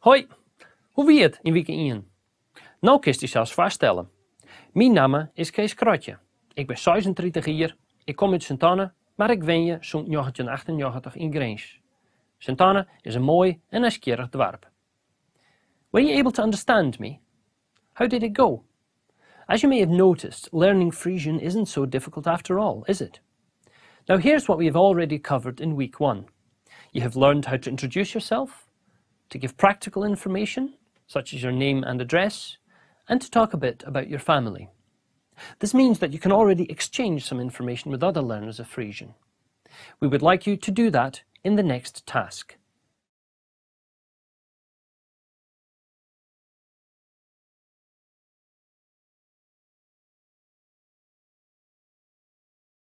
Hoi, hoe wie het in week 1? Nou kist je zelfs vaststellen. Mijn naam is Kees Krotje. Ik ben 36 jaar, ik kom uit sint maar ik wen je zo'n 1998 in Grange. sint is een mooi en nieuwsgierig dwarp. Were you able to understand me? How did it go? As you may have noticed, learning Frisian isn't so difficult after all, is it? Now here's what we have already covered in week 1. You have learned how to introduce yourself, to give practical information, such as your name and address, and to talk a bit about your family. This means that you can already exchange some information with other learners of Frisian. We would like you to do that in the next task.